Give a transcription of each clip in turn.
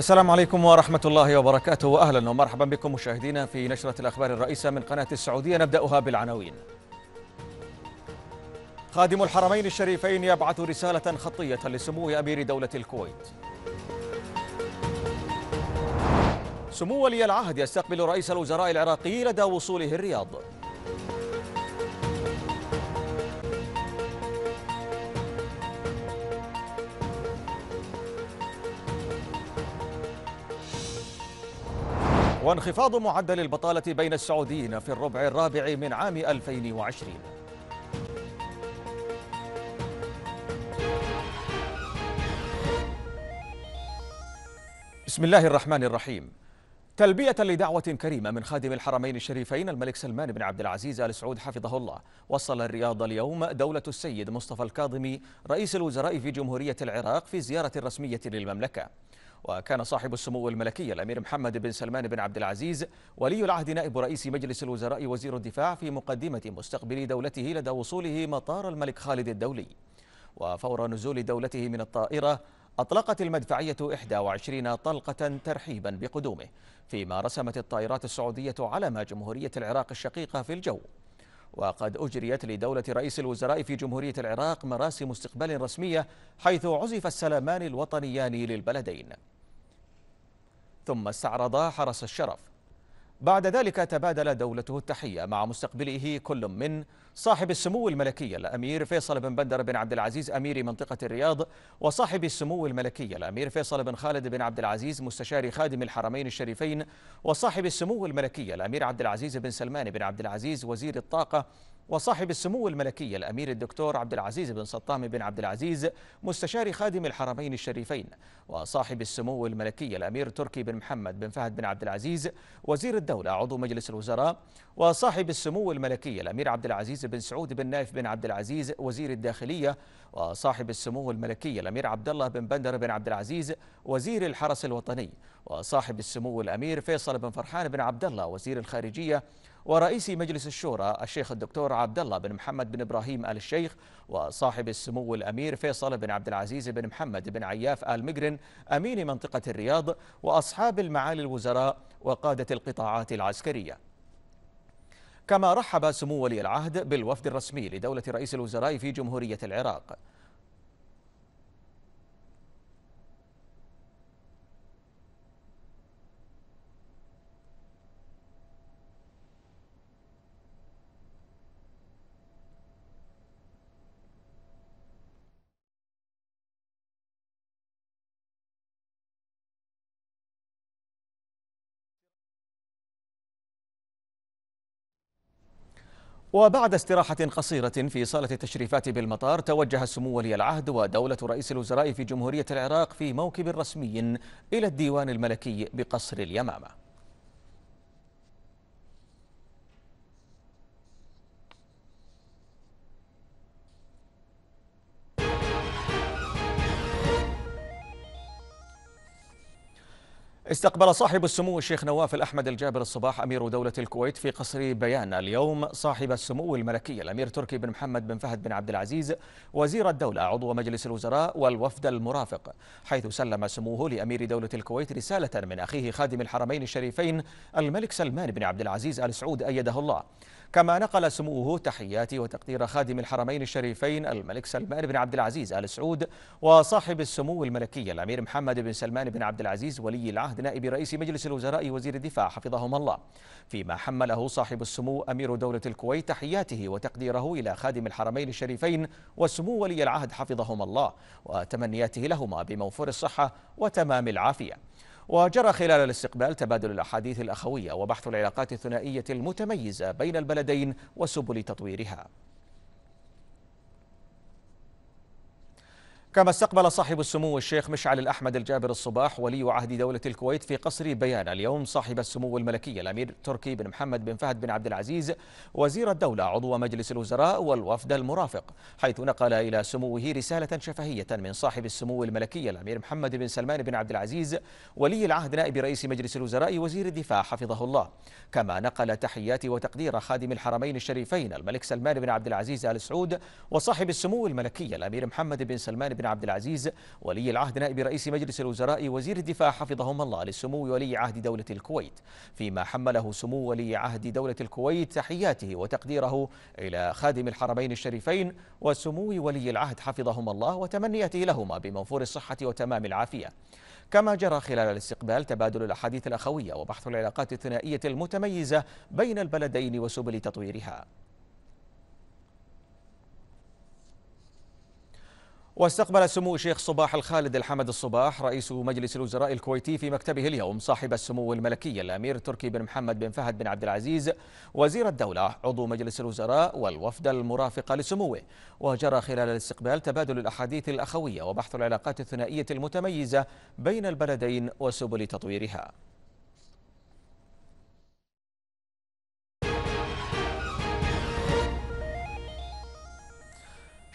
السلام عليكم ورحمة الله وبركاته وأهلا ومرحبا بكم مشاهدينا في نشرة الأخبار الرئيسة من قناة السعودية نبدأها بالعناوين خادم الحرمين الشريفين يبعث رسالة خطية لسمو أمير دولة الكويت سمو ولي العهد يستقبل رئيس الوزراء العراقي لدى وصوله الرياض وانخفاض معدل البطالة بين السعوديين في الربع الرابع من عام 2020 بسم الله الرحمن الرحيم تلبية لدعوة كريمة من خادم الحرمين الشريفين الملك سلمان بن عبد العزيز آل سعود حفظه الله وصل الرياض اليوم دولة السيد مصطفى الكاظمي رئيس الوزراء في جمهورية العراق في زيارة رسمية للمملكة وكان صاحب السمو الملكي الأمير محمد بن سلمان بن عبد العزيز ولي العهد نائب رئيس مجلس الوزراء وزير الدفاع في مقدمة مستقبل دولته لدى وصوله مطار الملك خالد الدولي وفور نزول دولته من الطائرة أطلقت المدفعية 21 طلقة ترحيبا بقدومه فيما رسمت الطائرات السعودية علم جمهورية العراق الشقيقة في الجو وقد أجريت لدولة رئيس الوزراء في جمهورية العراق مراسم استقبال رسمية حيث عزف السلامان الوطنيان للبلدين ثم استعرض حرس الشرف بعد ذلك تبادل دولته التحية مع مستقبله كل من صاحب السمو الملكي الأمير فيصل بن بندر بن عبد العزيز أمير منطقة الرياض وصاحب السمو الملكي الأمير فيصل بن خالد بن عبد العزيز مستشار خادم الحرمين الشريفين وصاحب السمو الملكي الأمير عبد العزيز بن سلمان بن عبد العزيز وزير الطاقة وصاحب السمو الملكي الامير الدكتور عبد العزيز بن سطام بن عبد العزيز مستشار خادم الحرمين الشريفين وصاحب السمو الملكي الامير تركي بن محمد بن فهد بن عبد العزيز وزير الدوله عضو مجلس الوزراء وصاحب السمو الملكي الامير عبد العزيز بن سعود بن نايف بن عبد العزيز وزير الداخليه وصاحب السمو الملكي الامير عبد الله بن بندر بن عبد العزيز وزير الحرس الوطني وصاحب السمو الامير فيصل بن فرحان بن عبد الله وزير الخارجيه ورئيس مجلس الشورى الشيخ الدكتور عبد الله بن محمد بن ابراهيم ال الشيخ وصاحب السمو الامير فيصل بن عبد العزيز بن محمد بن عياف ال مقرن امين منطقه الرياض واصحاب المعالي الوزراء وقاده القطاعات العسكريه. كما رحب سمو ولي العهد بالوفد الرسمي لدوله رئيس الوزراء في جمهوريه العراق. وبعد استراحة قصيرة في صالة التشريفات بالمطار توجه سمو ولي العهد ودولة رئيس الوزراء في جمهورية العراق في موكب رسمي إلى الديوان الملكي بقصر اليمامة استقبل صاحب السمو الشيخ نواف الأحمد الجابر الصباح أمير دولة الكويت في قصر بيان اليوم صاحب السمو الملكي الأمير تركي بن محمد بن فهد بن عبد العزيز وزير الدولة عضو مجلس الوزراء والوفد المرافق حيث سلم سموه لأمير دولة الكويت رسالة من أخيه خادم الحرمين الشريفين الملك سلمان بن عبد العزيز آل سعود أيده الله كما نقل سموه تحيات وتقدير خادم الحرمين الشريفين الملك سلمان بن عبد العزيز آل سعود وصاحب السمو الملكي الأمير محمد بن سلمان بن عبد العزيز ولي العهد نائب رئيس مجلس الوزراء وزير الدفاع حفظهما الله فيما حمله صاحب السمو أمير دولة الكويت تحياته وتقديره إلى خادم الحرمين الشريفين وسمو ولي العهد حفظهما الله وتمنياته لهما بموفور الصحة وتمام العافية وجرى خلال الاستقبال تبادل الأحاديث الأخوية وبحث العلاقات الثنائية المتميزة بين البلدين وسبل تطويرها كما استقبل صاحب السمو الشيخ مشعل الأحمد الجابر الصباح ولي عهد دولة الكويت في قصر بيان اليوم صاحب السمو الملكي الأمير تركي بن محمد بن فهد بن عبد العزيز وزير الدولة عضو مجلس الوزراء والوفد المرافق حيث نقل إلى سموه رسالة شفهية من صاحب السمو الملكي الأمير محمد بن سلمان بن عبد العزيز ولي العهد نائب رئيس مجلس الوزراء وزير الدفاع حفظه الله كما نقل تحيات وتقدير خادم الحرمين الشريفين الملك سلمان بن عبد العزيز آل سعود وصاحب السمو الملكي الأمير محمد بن سلمان بن عبد العزيز ولي العهد نائب رئيس مجلس الوزراء وزير الدفاع حفظهما الله لسمو ولي عهد دولة الكويت فيما حمله سمو ولي عهد دولة الكويت تحياته وتقديره إلى خادم الحرمين الشريفين وسمو ولي العهد حفظهما الله وتمنيته لهما بمنفور الصحة وتمام العافية كما جرى خلال الاستقبال تبادل الأحاديث الأخوية وبحث العلاقات الثنائية المتميزة بين البلدين وسبل تطويرها واستقبل سمو الشيخ صباح الخالد الحمد الصباح رئيس مجلس الوزراء الكويتي في مكتبه اليوم صاحب السمو الملكي الامير تركي بن محمد بن فهد بن عبد العزيز وزير الدوله عضو مجلس الوزراء والوفد المرافق لسموه وجرى خلال الاستقبال تبادل الاحاديث الاخويه وبحث العلاقات الثنائيه المتميزه بين البلدين وسبل تطويرها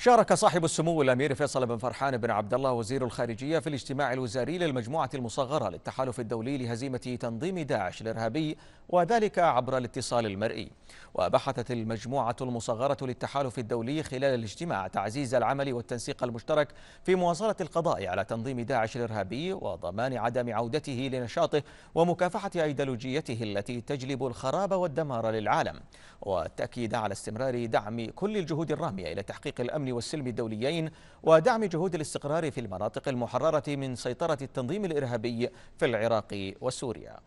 شارك صاحب السمو الامير فيصل بن فرحان بن عبد الله وزير الخارجيه في الاجتماع الوزاري للمجموعه المصغره للتحالف الدولي لهزيمه تنظيم داعش الارهابي وذلك عبر الاتصال المرئي. وبحثت المجموعه المصغره للتحالف الدولي خلال الاجتماع تعزيز العمل والتنسيق المشترك في مواصله القضاء على تنظيم داعش الارهابي وضمان عدم عودته لنشاطه ومكافحه ايديولوجيته التي تجلب الخراب والدمار للعالم والتاكيد على استمرار دعم كل الجهود الراميه الى تحقيق الامن والسلم الدوليين ودعم جهود الاستقرار في المناطق المحررة من سيطرة التنظيم الإرهابي في العراق وسوريا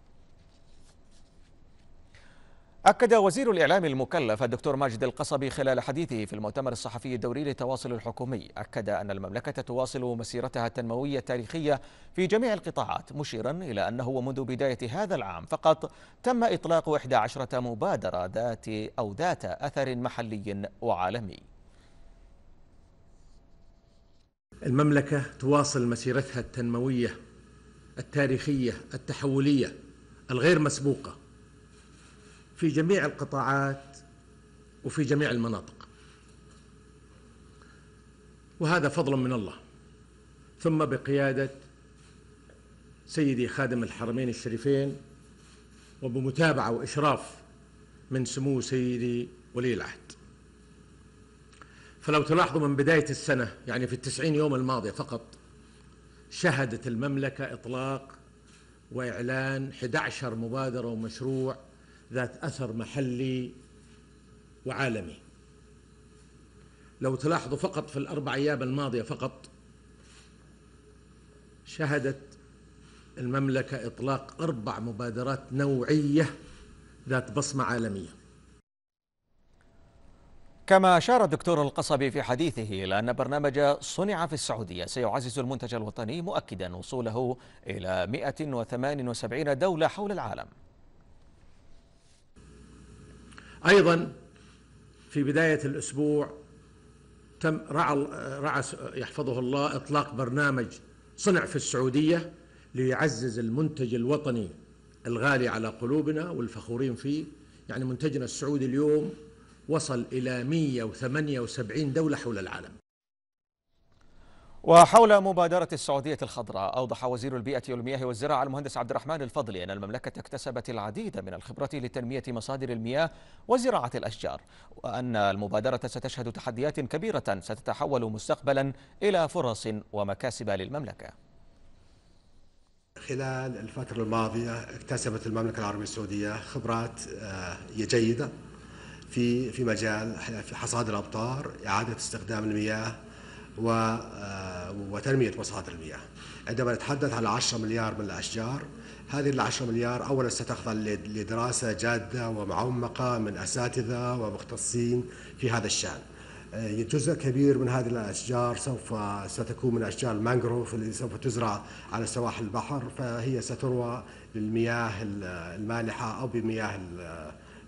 أكد وزير الإعلام المكلف الدكتور ماجد القصبي خلال حديثه في المؤتمر الصحفي الدوري للتواصل الحكومي أكد أن المملكة تواصل مسيرتها التنموية التاريخية في جميع القطاعات مشيرا إلى أنه ومنذ بداية هذا العام فقط تم إطلاق 11 مبادرة ذات أو ذات أثر محلي وعالمي المملكة تواصل مسيرتها التنموية التاريخية التحولية الغير مسبوقة في جميع القطاعات وفي جميع المناطق وهذا فضل من الله ثم بقيادة سيدي خادم الحرمين الشريفين وبمتابعة وإشراف من سمو سيدي ولي العهد فلو تلاحظوا من بداية السنة يعني في التسعين يوم الماضية فقط شهدت المملكة إطلاق وإعلان 11 مبادرة ومشروع ذات أثر محلي وعالمي لو تلاحظوا فقط في الأربع أيام الماضية فقط شهدت المملكة إطلاق أربع مبادرات نوعية ذات بصمة عالمية كما أشار الدكتور القصبي في حديثه إلى أن برنامج صنع في السعودية سيعزز المنتج الوطني مؤكدا وصوله إلى 178 دولة حول العالم أيضا في بداية الأسبوع تم رعى, رعى يحفظه الله إطلاق برنامج صنع في السعودية ليعزز المنتج الوطني الغالي على قلوبنا والفخورين فيه يعني منتجنا السعودي اليوم وصل إلى 178 دولة حول العالم وحول مبادرة السعودية الخضراء أوضح وزير البيئة والمياه والزراعة المهندس عبد الرحمن الفضلي أن المملكة اكتسبت العديد من الخبرة لتنمية مصادر المياه وزراعة الأشجار وأن المبادرة ستشهد تحديات كبيرة ستتحول مستقبلا إلى فرص ومكاسب للمملكة خلال الفترة الماضية اكتسبت المملكة العربية السعودية خبرات آه، جيدة في في مجال حصاد الامطار، اعاده استخدام المياه و آه، وتنميه مصادر المياه. عندما نتحدث عن 10 مليار من الاشجار هذه ال 10 مليار اولا ستخضع لدراسه جاده ومعمقه من اساتذه ومختصين في هذا الشان. آه، جزء كبير من هذه الاشجار سوف ستكون من اشجار المانجروف اللي سوف تزرع على سواحل البحر فهي ستروى للمياه المالحه او بمياه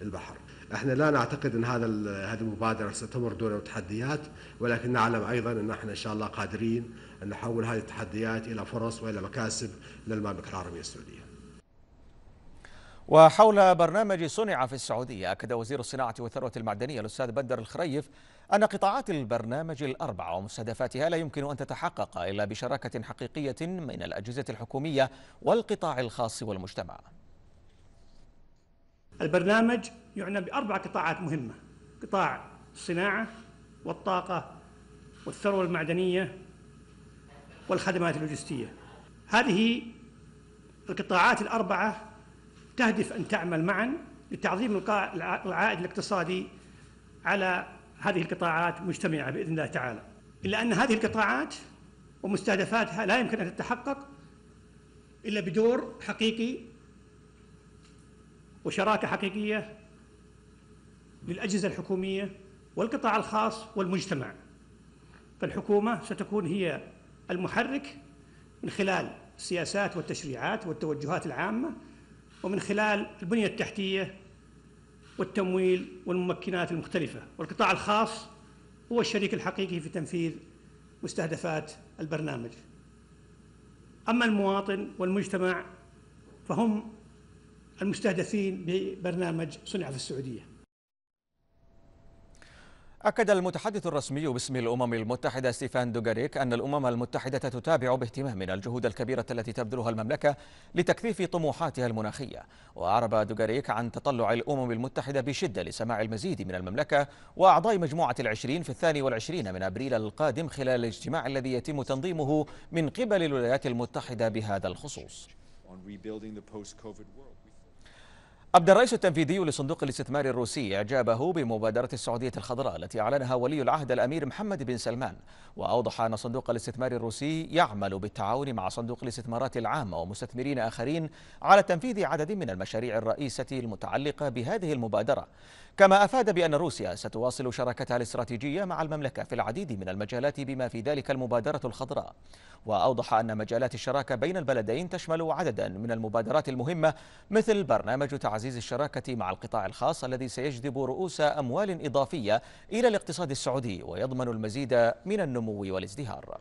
البحر. احنا لا نعتقد ان هذا هذه المبادره ستمر دون تحديات ولكن نعلم ايضا ان احنا ان شاء الله قادرين ان نحول هذه التحديات الى فرص والى مكاسب للمملكه العربيه السعوديه. وحول برنامج صنع في السعوديه اكد وزير الصناعه والثروه المعدنيه الاستاذ بندر الخريف ان قطاعات البرنامج الاربعه ومستهدفاتها لا يمكن ان تتحقق الا بشراكه حقيقيه من الاجهزه الحكوميه والقطاع الخاص والمجتمع. البرنامج يعنى بأربع قطاعات مهمة قطاع الصناعة والطاقة والثروة المعدنية والخدمات اللوجستية هذه القطاعات الأربعة تهدف أن تعمل معا لتعظيم العائد الاقتصادي على هذه القطاعات مجتمعة بإذن الله تعالى إلا أن هذه القطاعات ومستهدفاتها لا يمكن أن تتحقق إلا بدور حقيقي وشراكة حقيقية للأجهزة الحكومية والقطاع الخاص والمجتمع فالحكومة ستكون هي المحرك من خلال السياسات والتشريعات والتوجهات العامة ومن خلال البنية التحتية والتمويل والممكنات المختلفة والقطاع الخاص هو الشريك الحقيقي في تنفيذ مستهدفات البرنامج أما المواطن والمجتمع فهم المستهدفين ببرنامج صنع في السعودية أكد المتحدث الرسمي باسم الأمم المتحدة ستيفان دوغاريك أن الأمم المتحدة تتابع باهتمام الجهود الكبيرة التي تبذلها المملكة لتكثيف طموحاتها المناخية وأعرب دوغاريك عن تطلع الأمم المتحدة بشدة لسماع المزيد من المملكة وأعضاء مجموعة العشرين في الثاني والعشرين من أبريل القادم خلال الاجتماع الذي يتم تنظيمه من قبل الولايات المتحدة بهذا الخصوص أبدى الرئيس التنفيذي لصندوق الاستثمار الروسي إعجابه بمبادرة السعودية الخضراء التي أعلنها ولي العهد الأمير محمد بن سلمان وأوضح أن صندوق الاستثمار الروسي يعمل بالتعاون مع صندوق الاستثمارات العامة ومستثمرين آخرين على تنفيذ عدد من المشاريع الرئيسة المتعلقة بهذه المبادرة كما أفاد بأن روسيا ستواصل شراكتها الاستراتيجية مع المملكة في العديد من المجالات بما في ذلك المبادرة الخضراء وأوضح أن مجالات الشراكة بين البلدين تشمل عددا من المبادرات المهمة مثل برنامج تعزيز الشراكة مع القطاع الخاص الذي سيجذب رؤوس أموال إضافية إلى الاقتصاد السعودي ويضمن المزيد من النمو والازدهار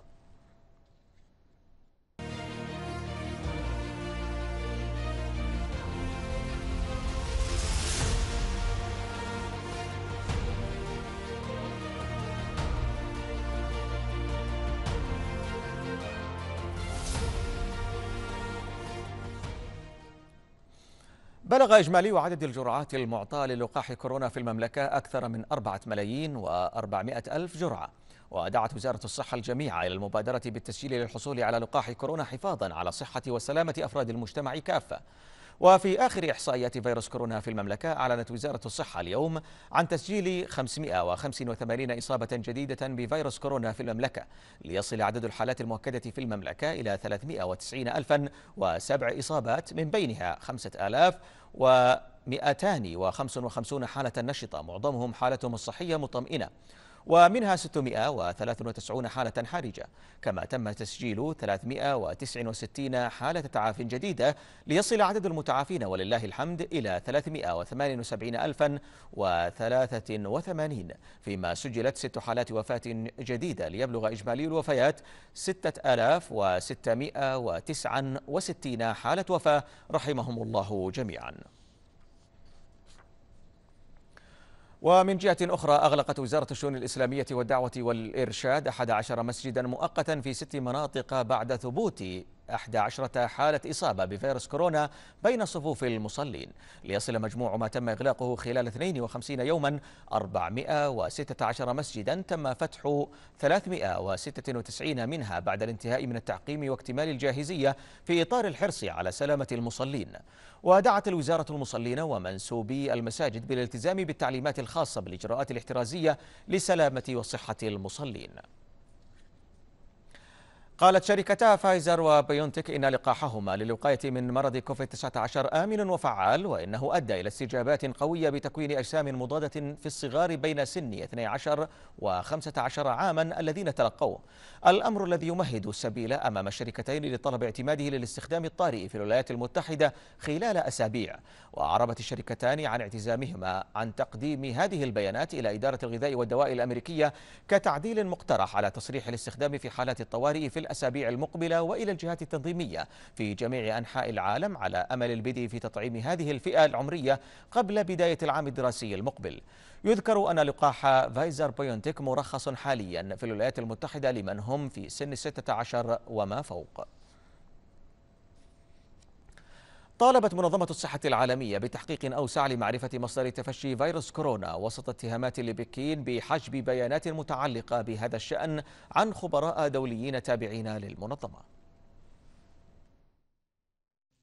بلغ إجمالي عدد الجرعات المعطاة للقاح كورونا في المملكة أكثر من 4 ملايين و400 ألف جرعة ودعت وزارة الصحة الجميع إلى المبادرة بالتسجيل للحصول على لقاح كورونا حفاظا على صحة وسلامة أفراد المجتمع كافة وفي آخر إحصائيات فيروس كورونا في المملكة أعلنت وزارة الصحة اليوم عن تسجيل 585 إصابة جديدة بفيروس كورونا في المملكة ليصل عدد الحالات المؤكدة في المملكة إلى 390 ألفا وسبع إصابات من بينها 5000 و 255 حالة نشطة معظمهم حالتهم الصحية مطمئنة ومنها 693 حالة حرجة كما تم تسجيل 369 حالة تعاف جديدة ليصل عدد المتعافين ولله الحمد إلى 378083 فيما سجلت ست حالات وفاة جديدة ليبلغ إجمالي الوفيات 6669 حالة وفاة رحمهم الله جميعا ومن جهة أخرى أغلقت وزارة الشؤون الإسلامية والدعوة والإرشاد 11 مسجدا مؤقتا في ست مناطق بعد ثبوت 11 حالة إصابة بفيروس كورونا بين صفوف المصلين ليصل مجموع ما تم إغلاقه خلال 52 يوما 416 مسجدا تم فتح 396 منها بعد الانتهاء من التعقيم واكتمال الجاهزية في إطار الحرص على سلامة المصلين ودعت الوزارة المصلين ومنسوبي المساجد بالالتزام بالتعليمات الخاصة بالإجراءات الاحترازية لسلامة وصحة المصلين قالت شركتا فايزر وبيونتك إن لقاحهما للوقاية من مرض كوفيد-19 آمن وفعال وإنه أدى إلى استجابات قوية بتكوين أجسام مضادة في الصغار بين سن 12 و 15 عاما الذين تلقوه الأمر الذي يمهد السبيل أمام الشركتين لطلب اعتماده للاستخدام الطارئ في الولايات المتحدة خلال أسابيع وأعربت الشركتان عن اعتزامهما عن تقديم هذه البيانات إلى إدارة الغذاء والدواء الأمريكية كتعديل مقترح على تصريح الاستخدام في حالات الطوارئ في الأسابيع المقبلة وإلى الجهات التنظيمية في جميع أنحاء العالم على أمل البدء في تطعيم هذه الفئة العمرية قبل بداية العام الدراسي المقبل يذكر أن لقاح فايزر بيونتيك مرخص حاليا في الولايات المتحدة لمن هم في سن 16 وما فوق طالبت منظمة الصحة العالمية بتحقيق أوسع لمعرفة مصدر تفشي فيروس كورونا وسط اتهامات لبكين بحجب بيانات متعلقة بهذا الشأن عن خبراء دوليين تابعين للمنظمة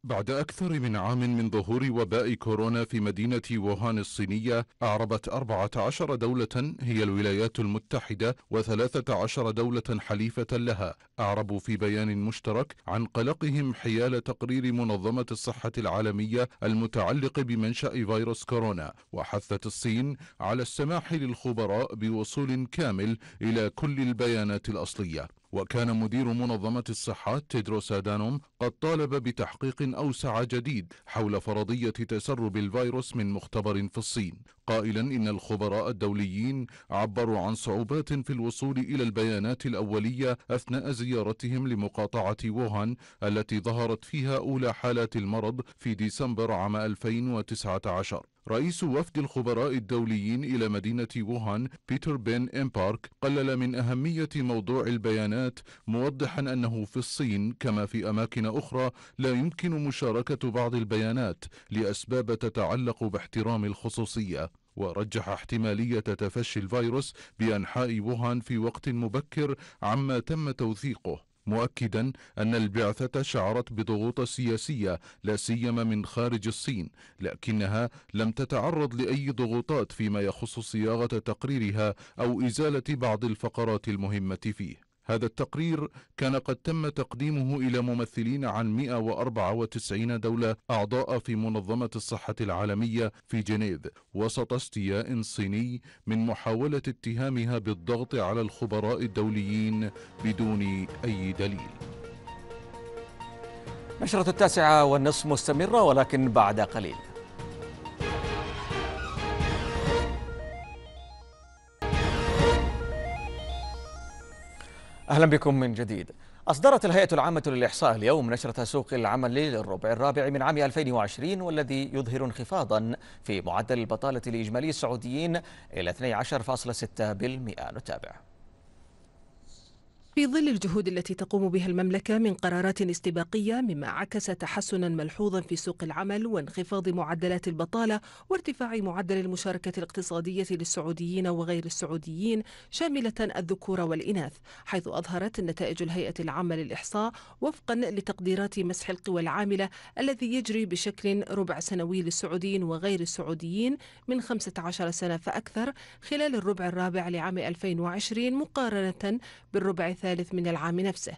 بعد أكثر من عام من ظهور وباء كورونا في مدينة ووهان الصينية أعربت 14 دولة هي الولايات المتحدة و13 دولة حليفة لها أعربوا في بيان مشترك عن قلقهم حيال تقرير منظمة الصحة العالمية المتعلق بمنشأ فيروس كورونا وحثت الصين على السماح للخبراء بوصول كامل إلى كل البيانات الأصلية وكان مدير منظمة الصحة تيدروس أدانوم قد طالب بتحقيق أوسع جديد حول فرضية تسرب الفيروس من مختبر في الصين قائلا إن الخبراء الدوليين عبروا عن صعوبات في الوصول إلى البيانات الأولية أثناء زيارتهم لمقاطعة ووهان التي ظهرت فيها أولى حالات المرض في ديسمبر عام 2019 رئيس وفد الخبراء الدوليين إلى مدينة ووهان بيتر بين إمبارك قلل من أهمية موضوع البيانات موضحا أنه في الصين كما في أماكن أخرى لا يمكن مشاركة بعض البيانات لأسباب تتعلق باحترام الخصوصية ورجح احتمالية تفشي الفيروس بأنحاء ووهان في وقت مبكر عما تم توثيقه مؤكدا ان البعثه شعرت بضغوط سياسيه لا سيما من خارج الصين لكنها لم تتعرض لاي ضغوطات فيما يخص صياغه تقريرها او ازاله بعض الفقرات المهمه فيه هذا التقرير كان قد تم تقديمه إلى ممثلين عن 194 دولة أعضاء في منظمة الصحة العالمية في جنيف وسط استياء صيني من محاولة اتهامها بالضغط على الخبراء الدوليين بدون أي دليل نشرة التاسعة والنصف مستمرة ولكن بعد قليل أهلا بكم من جديد أصدرت الهيئة العامة للإحصاء اليوم نشرة سوق العمل للربع الرابع من عام 2020 والذي يظهر انخفاضا في معدل البطالة لإجمالي السعوديين إلى 12.6% نتابع في ظل الجهود التي تقوم بها المملكة من قرارات استباقية مما عكس تحسنا ملحوظا في سوق العمل وانخفاض معدلات البطالة وارتفاع معدل المشاركة الاقتصادية للسعوديين وغير السعوديين شاملة الذكور والإناث حيث أظهرت نتائج الهيئة العامة للإحصاء وفقا لتقديرات مسح القوى العاملة الذي يجري بشكل ربع سنوي للسعوديين وغير السعوديين من 15 سنة فأكثر خلال الربع الرابع لعام 2020 مقارنة بالربع الثاني الثالث من العام نفسه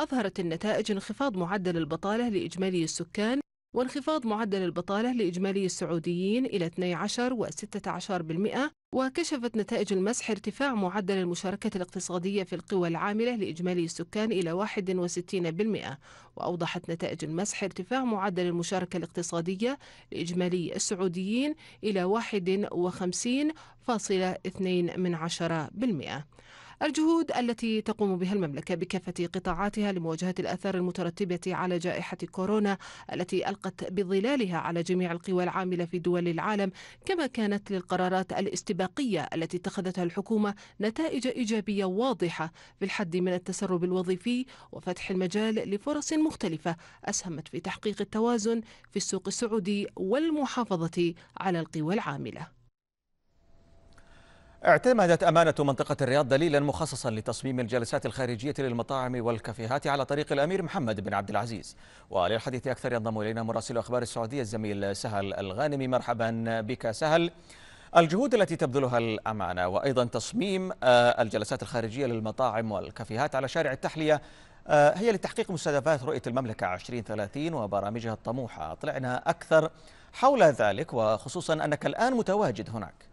أظهرت النتائج انخفاض معدل البطالة لإجمالي السكان وانخفاض معدل البطالة لإجمالي السعوديين إلى 12 و16% وكشفت نتائج المسح ارتفاع معدل المشاركة الاقتصادية في القوى العاملة لإجمالي السكان إلى 61% وأوضحت نتائج المسح ارتفاع معدل المشاركة الاقتصادية لإجمالي السعوديين إلى 51.2% الجهود التي تقوم بها المملكة بكافة قطاعاتها لمواجهة الآثار المترتبة على جائحة كورونا التي ألقت بظلالها على جميع القوى العاملة في دول العالم كما كانت للقرارات الاستباقية التي اتخذتها الحكومة نتائج إيجابية واضحة في الحد من التسرب الوظيفي وفتح المجال لفرص مختلفة أسهمت في تحقيق التوازن في السوق السعودي والمحافظة على القوى العامله اعتمدت أمانة منطقة الرياض دليلا مخصصا لتصميم الجلسات الخارجية للمطاعم والكافيهات على طريق الأمير محمد بن عبد العزيز وللحديث أكثر ينضم إلينا مراسل أخبار السعودية الزميل سهل الغانمي مرحبا بك سهل الجهود التي تبذلها الأمانة وأيضا تصميم آه، الجلسات الخارجية للمطاعم والكافيهات على شارع التحلية آه، هي لتحقيق مستهدفات رؤية المملكة 2030 وبرامجها الطموحة أطلعنا أكثر حول ذلك وخصوصا أنك الآن متواجد هناك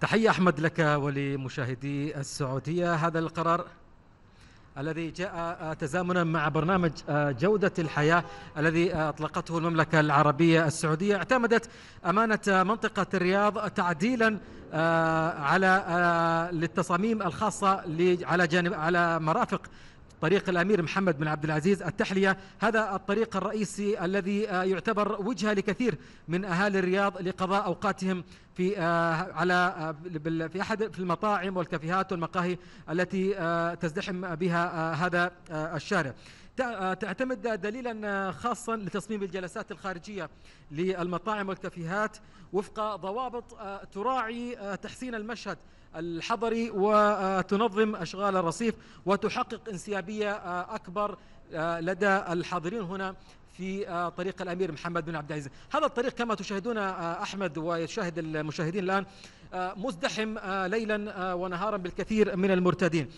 تحية أحمد لك ولمشاهدي السعودية هذا القرار الذي جاء تزامنا مع برنامج جودة الحياة الذي أطلقته المملكة العربية السعودية اعتمدت أمانة منطقة الرياض تعديلا آه، على آه، للتصاميم الخاصة على جانب على مرافق طريق الأمير محمد بن عبد العزيز التحلية هذا الطريق الرئيسي الذي آه، يعتبر وجهة لكثير من أهالي الرياض لقضاء أوقاتهم في آه، على آه، في احد في المطاعم والكافيهات والمقاهي التي تزدحم بها هذا الشارع تعتمد دليلا خاصا لتصميم الجلسات الخارجيه للمطاعم والكافيهات وفق ضوابط تراعي تحسين المشهد الحضري وتنظم آه، أشغال الرصيف وتحقق انسيابية آه، أكبر آه، لدى الحاضرين هنا في طريق الامير محمد بن عبد العزيز هذا الطريق كما تشاهدون احمد ويشاهد المشاهدين الان مزدحم ليلا ونهارا بالكثير من المرتدين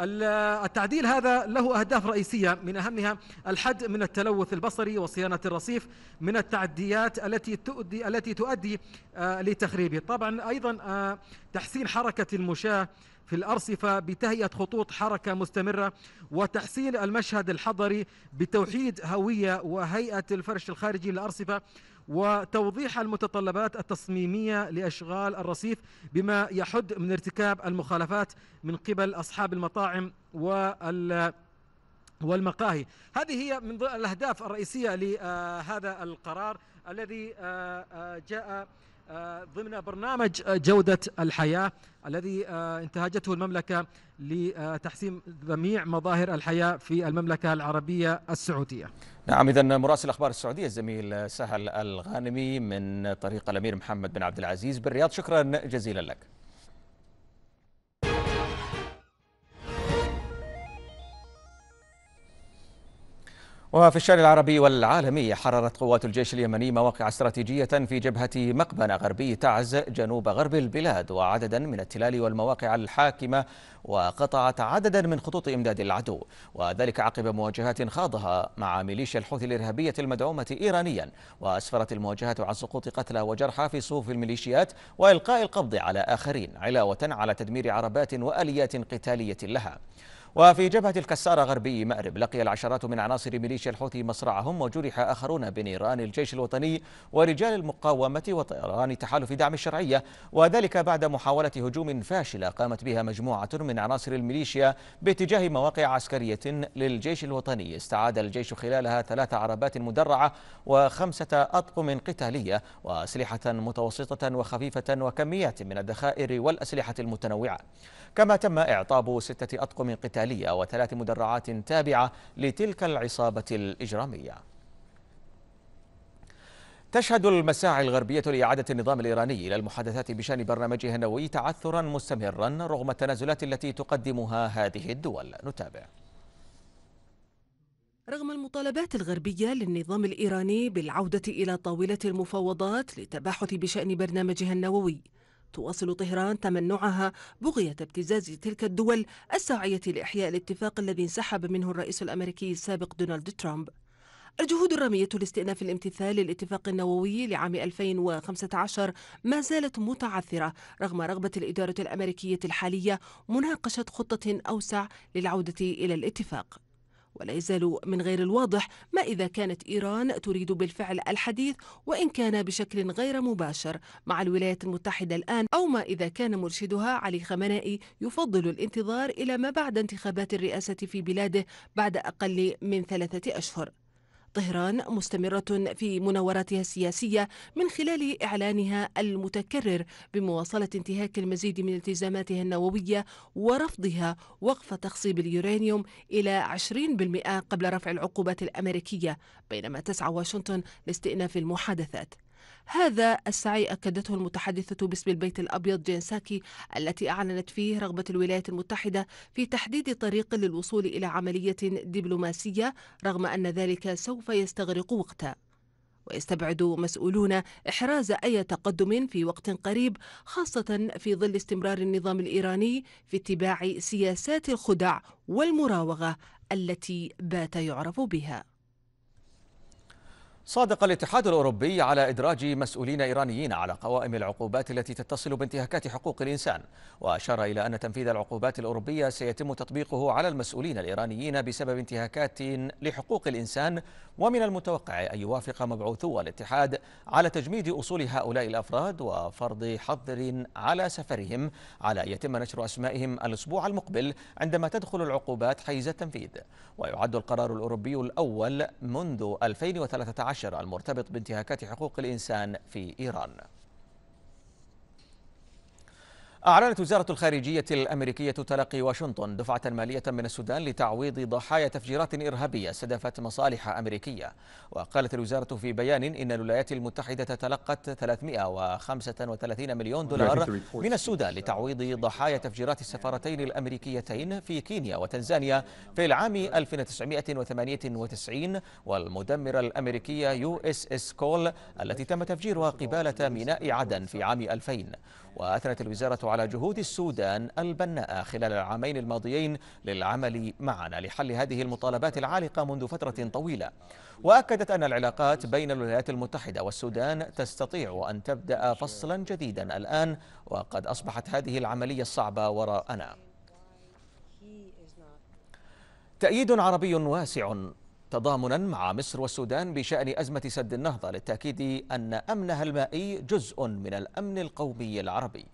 التعديل هذا له أهداف رئيسية من أهمها الحد من التلوث البصري وصيانة الرصيف من التعديات التي تؤدي التي تؤدي آه، لتخريبه طبعا أيضا آه، تحسين حركة المشاة في الأرصفة بتهيئة خطوط حركة مستمرة وتحسين المشهد الحضري بتوحيد هوية وهيئة الفرش الخارجي للأرصفة وتوضيح المتطلبات التصميمية لأشغال الرصيف بما يحد من ارتكاب المخالفات من قبل أصحاب المطاعم وال والمقاهي هذه هي من الأهداف الرئيسية لهذا القرار الذي آه، آه، جاء آه، ضمن برنامج آه، جودة الحياة الذي آه، انتهجته المملكة لتحسين جميع مظاهر الحياة في المملكة العربية السعودية نعم إذا مراسل أخبار السعودية الزميل سهل الغانمي من طريق الأمير محمد بن عبد العزيز بالرياض شكرا جزيلا لك وفي الشارع العربي والعالمي حررت قوات الجيش اليمني مواقع استراتيجية في جبهة مقبنة غربي تعز جنوب غرب البلاد وعددا من التلال والمواقع الحاكمة وقطعت عددا من خطوط إمداد العدو وذلك عقب مواجهات خاضها مع ميليشيا الحوثي الإرهابية المدعومة إيرانيا وأسفرت المواجهات عن سقوط قتلى وجرحى في صفوف الميليشيات وإلقاء القبض على آخرين علاوة على تدمير عربات وآليات قتالية لها وفي جبهة الكسارة غربي مأرب لقي العشرات من عناصر ميليشيا الحوثي مصرعهم وجرح آخرون بنيران الجيش الوطني ورجال المقاومة وطيران تحالف دعم الشرعية وذلك بعد محاولة هجوم فاشلة قامت بها مجموعة من عناصر الميليشيا باتجاه مواقع عسكرية للجيش الوطني استعاد الجيش خلالها ثلاث عربات مدرعة وخمسة أطقم قتالية وأسلحة متوسطة وخفيفة وكميات من الذخائر والأسلحة المتنوعة كما تم إعطاب ستة أطقم قتالية آلية وثلاث مدرعات تابعة لتلك العصابة الإجرامية تشهد المساعي الغربية لإعادة النظام الإيراني إلى المحادثات بشأن برنامجه النووي تعثرا مستمرا رغم التنازلات التي تقدمها هذه الدول نتابع رغم المطالبات الغربية للنظام الإيراني بالعودة إلى طاولة المفاوضات للتباحث بشأن برنامجها النووي تواصل طهران تمنعها بغية ابتزاز تلك الدول الساعية لإحياء الاتفاق الذي انسحب منه الرئيس الأمريكي السابق دونالد ترامب الجهود الرامية لاستئناف الامتثال للاتفاق النووي لعام 2015 ما زالت متعثرة رغم رغبة الإدارة الأمريكية الحالية مناقشة خطة أوسع للعودة إلى الاتفاق ولا يزال من غير الواضح ما إذا كانت إيران تريد بالفعل الحديث وإن كان بشكل غير مباشر مع الولايات المتحدة الآن أو ما إذا كان مرشدها علي خمنائي يفضل الانتظار إلى ما بعد انتخابات الرئاسة في بلاده بعد أقل من ثلاثة أشهر طهران مستمرة في مناوراتها السياسية من خلال إعلانها المتكرر بمواصلة انتهاك المزيد من التزاماتها النووية ورفضها وقف تخصيب اليورانيوم إلى 20% قبل رفع العقوبات الأمريكية بينما تسعى واشنطن لاستئناف المحادثات هذا السعي أكدته المتحدثة باسم البيت الأبيض جين ساكي التي أعلنت فيه رغبة الولايات المتحدة في تحديد طريق للوصول إلى عملية دبلوماسية رغم أن ذلك سوف يستغرق وقتا ويستبعد مسؤولون إحراز أي تقدم في وقت قريب خاصة في ظل استمرار النظام الإيراني في اتباع سياسات الخدع والمراوغة التي بات يعرف بها صادق الاتحاد الاوروبي على ادراج مسؤولين ايرانيين على قوائم العقوبات التي تتصل بانتهاكات حقوق الانسان واشار الى ان تنفيذ العقوبات الاوروبيه سيتم تطبيقه على المسؤولين الايرانيين بسبب انتهاكات لحقوق الانسان ومن المتوقع ان يوافق مبعوثو الاتحاد على تجميد اصول هؤلاء الافراد وفرض حظر على سفرهم على ان يتم نشر اسمائهم الاسبوع المقبل عندما تدخل العقوبات حيز التنفيذ ويعد القرار الاوروبي الاول منذ 2013 عشر المرتبط بانتهاكات حقوق الإنسان في إيران أعلنت وزارة الخارجية الأمريكية تلقي واشنطن دفعة مالية من السودان لتعويض ضحايا تفجيرات إرهابية استهدفت مصالح أمريكية وقالت الوزارة في بيان إن الولايات المتحدة تلقت 335 مليون دولار من السودان لتعويض ضحايا تفجيرات السفارتين الأمريكيتين في كينيا وتنزانيا في العام 1998 والمدمرة الأمريكية يو اس اس كول التي تم تفجيرها قبالة ميناء عدن في عام 2000 وأثنت الوزارة على جهود السودان البناءة خلال العامين الماضيين للعمل معنا لحل هذه المطالبات العالقة منذ فترة طويلة وأكدت أن العلاقات بين الولايات المتحدة والسودان تستطيع أن تبدأ فصلا جديدا الآن وقد أصبحت هذه العملية الصعبة وراءنا تأييد عربي واسع تضامنا مع مصر والسودان بشأن أزمة سد النهضة للتأكيد أن أمنها المائي جزء من الأمن القومي العربي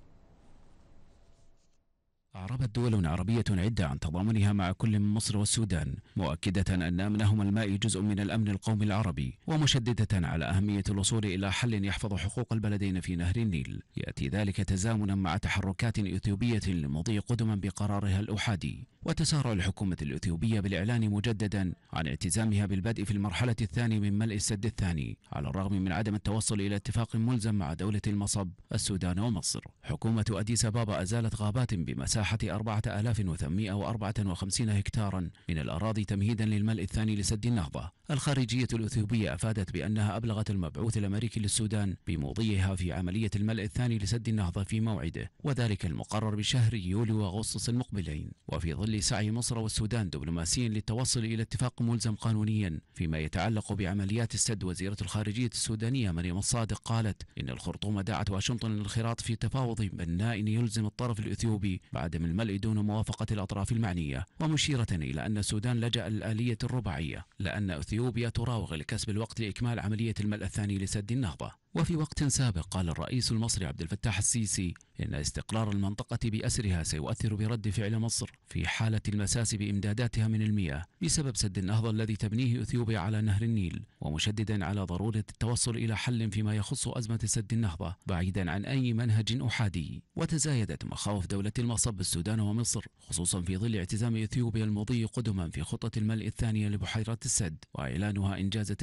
أعربت دول عربية عدة عن تضامنها مع كل من مصر والسودان مؤكدة أن أمنهم المائي جزء من الأمن القومي العربي ومشددة على أهمية الوصول إلى حل يحفظ حقوق البلدين في نهر النيل يأتي ذلك تزامنا مع تحركات إثيوبية للمضي قدما بقرارها الأحادي وتسارع الحكومة الإثيوبية بالإعلان مجددا عن التزامها بالبدء في المرحلة الثانية من ملء السد الثاني على الرغم من عدم التوصل إلى اتفاق ملزم مع دولة المصب السودان ومصر حكومة أديس بابا أزالت غابات بمسافة مساحة 4854 هكتارا من الأراضي تمهيدا للملء الثاني لسد النهضة الخارجية الأثيوبية أفادت بأنها أبلغت المبعوث الأمريكي للسودان بمضيها في عملية الملء الثاني لسد النهضة في موعده وذلك المقرر بشهر يوليو وأغسطس المقبلين وفي ظل سعي مصر والسودان دبلوماسيا للتوصل إلى اتفاق ملزم قانونيا فيما يتعلق بعمليات السد وزيرة الخارجية السودانية مريم الصادق قالت إن الخرطوم دعت واشنطن للخراط في تفاوض بناء يلزم الطرف الأثيوبي بعدم الملء دون موافقة الأطراف المعنية ومشيرة إلى أن السودان لجأ للآلية الرباعية لأن أثيوبيا الأيوب تراوغ لكسب الوقت لإكمال عملية الملء الثاني لسد النهضة وفي وقت سابق قال الرئيس المصري عبد الفتاح السيسي إن استقرار المنطقة بأسرها سيؤثر برد فعل مصر في حالة المساس بإمداداتها من المياه بسبب سد النهضة الذي تبنيه أثيوبيا على نهر النيل ومشددا على ضرورة التوصل إلى حل فيما يخص أزمة سد النهضة بعيدا عن أي منهج أحادي وتزايدت مخاوف دولة المصب السودان ومصر خصوصا في ظل اعتزام أثيوبيا المضي قدما في خطة الملء الثانية لبحيرات السد وإعلانها إنجاز 79%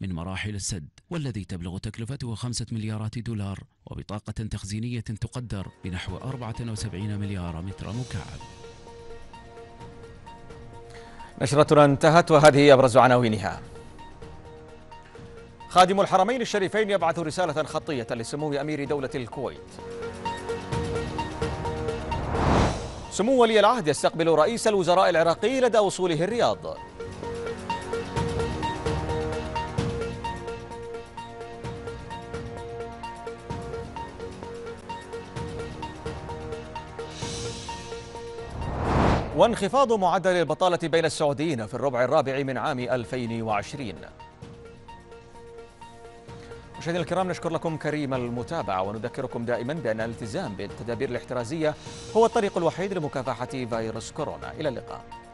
من مراحل السد والذي الذي تبلغ تكلفته 5 مليارات دولار وبطاقة تخزينية تقدر بنحو 74 مليار متر مكعب نشرتنا انتهت وهذه أبرز عناوينها خادم الحرمين الشريفين يبعث رسالة خطية لسمو أمير دولة الكويت سمو ولي العهد يستقبل رئيس الوزراء العراقي لدى وصوله الرياض وانخفاض معدل البطالة بين السعوديين في الربع الرابع من عام 2020 مشاهدينا الكرام نشكر لكم كريم المتابعة ونذكركم دائما بأن الالتزام بالتدابير الاحترازية هو الطريق الوحيد لمكافحة فيروس كورونا إلى اللقاء